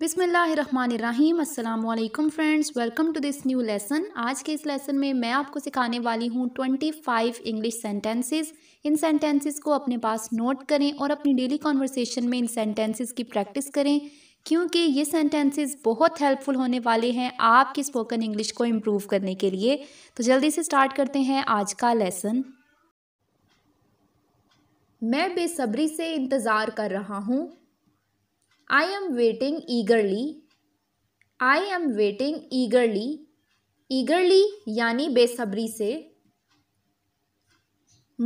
बिसमीम् अल्लाम friends welcome to this new lesson आज के इस लेसन में मैं आपको सिखाने वाली हूँ ट्वेंटी फाइव इंग्लिश सेंटेंसेस इन सेंटेंसेस को अपने पास नोट करें और अपनी डेली कॉन्वर्सेशन में इन सेंटेंसेस की प्रैक्टिस करें क्योंकि ये सेंटेंसेस बहुत हेल्पफुल होने वाले हैं आपकी स्पोकन इंग्लिश को इम्प्रूव करने के लिए तो जल्दी से स्टार्ट करते हैं आज का लेसन मैं बेसब्री से इंतज़ार कर रहा हूँ I am waiting eagerly I am waiting eagerly eagerly यानी बेसब्री से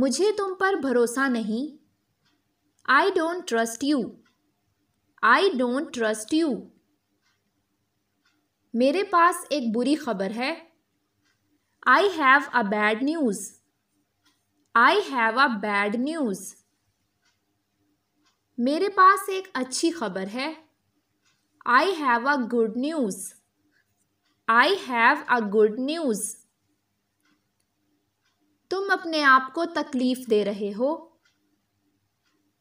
मुझे तुम पर भरोसा नहीं I don't trust you I don't trust you मेरे पास एक बुरी खबर है I have a bad news I have a bad news मेरे पास एक अच्छी खबर है I have a good news I have a good news तुम अपने आप को तकलीफ़ दे रहे हो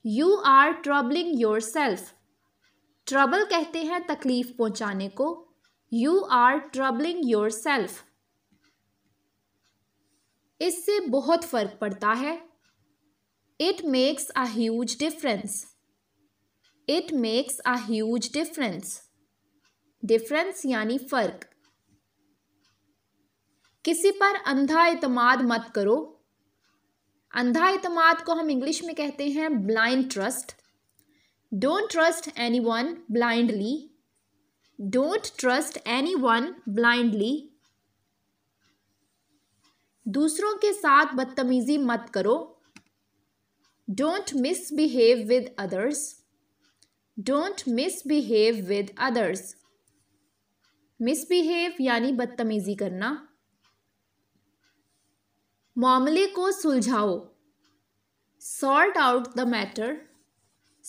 you are troubling yourself trouble कहते हैं तकलीफ़ पहुंचाने को you are troubling yourself इससे बहुत फ़र्क पड़ता है it makes a huge difference it makes a huge difference difference यानी फ़र्क किसी पर अंधा इतमाद मत करो अंधा इतमाद को हम इंग्लिश में कहते हैं blind trust don't trust anyone blindly don't trust anyone blindly दूसरों के साथ बदतमीज़ी मत करो don't misbehave with others don't misbehave with others misbehave यानी बदतमीज़ी करना मामले को सुलझाओ sort out the matter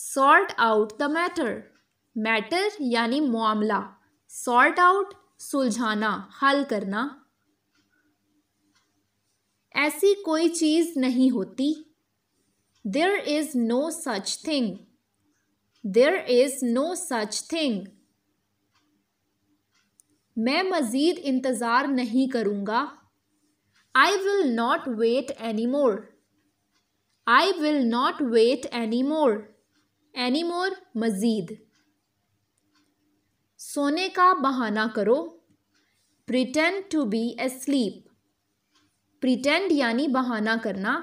sort out the matter matter यानी मामला सॉर्ट आउट सुलझाना हल करना ऐसी कोई चीज़ नहीं होती there is no such thing there is no such thing मैं मज़ीद इंतज़ार नहीं करूँगा I will not wait any more I will not wait any more any more मज़ीद सोने का बहाना करो pretend to be asleep pretend यानी बहाना करना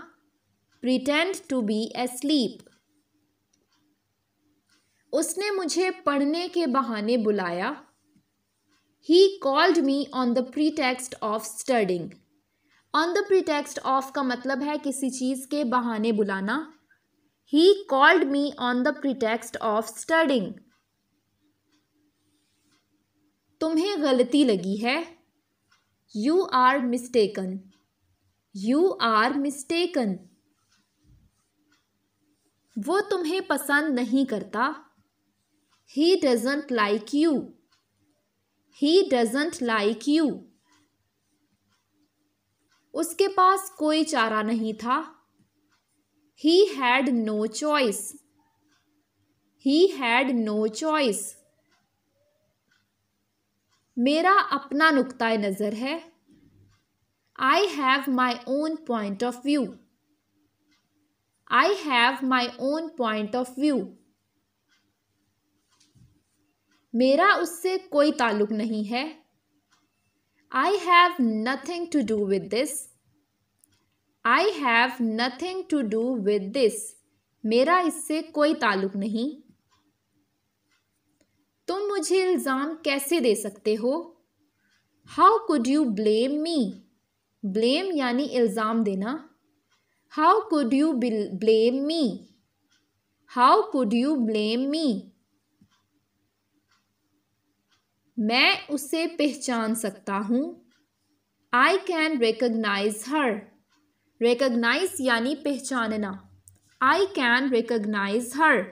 pretend to be asleep उसने मुझे पढ़ने के बहाने बुलाया he called me on the pretext of studying on the pretext of का मतलब है किसी चीज़ के बहाने बुलाना he called me on the pretext of studying तुम्हें गलती लगी है you are mistaken you are mistaken वो तुम्हें पसंद नहीं करता he doesn't like you he doesn't like you उसके पास कोई चारा नहीं था he had no choice he had no choice मेरा अपना नुकता नज़र है I have my own point of view. I have my own point of view. मेरा उससे कोई ताल्लुक नहीं है I have nothing to do with this I have nothing to do with this मेरा इससे कोई ताल्लुक नहीं तुम मुझे इल्ज़ाम कैसे दे सकते हो how could you blame me blame यानी इल्ज़ाम देना how could you blame me how could you blame me मैं उसे पहचान सकता हूँ I can recognise her recognise यानी पहचानना आई कैन रिकगनाइज हर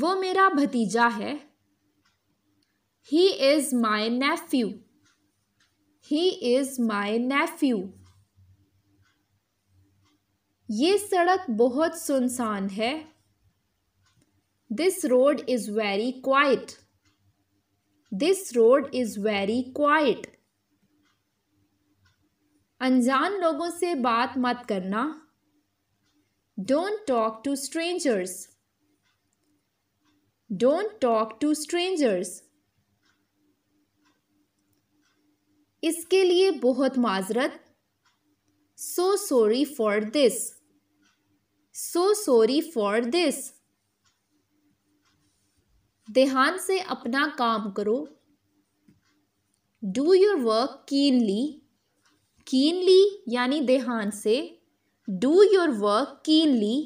वो मेरा भतीजा है he is my nephew he is my nephew ये सड़क बहुत सुनसान है this road is very quiet this road is very quiet अनजान लोगों से बात मत करना don't talk to strangers don't talk to strangers इसके लिए बहुत माजरत so sorry for this so sorry for this ध्यान से अपना काम करो do your work keenly keenly यानी ध्यान से डू योर वर्क कीनली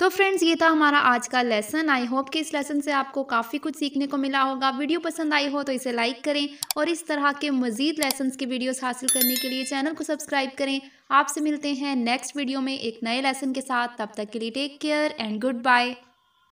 तो फ्रेंड्स ये था हमारा आज का लेसन आई होप कि इस लेसन से आपको काफ़ी कुछ सीखने को मिला होगा वीडियो पसंद आई हो तो इसे लाइक करें और इस तरह के मज़ीद लेसन्स की वीडियोस हासिल करने के लिए चैनल को सब्सक्राइब करें आपसे मिलते हैं नेक्स्ट वीडियो में एक नए लेसन के साथ तब तक के लिए take care and good bye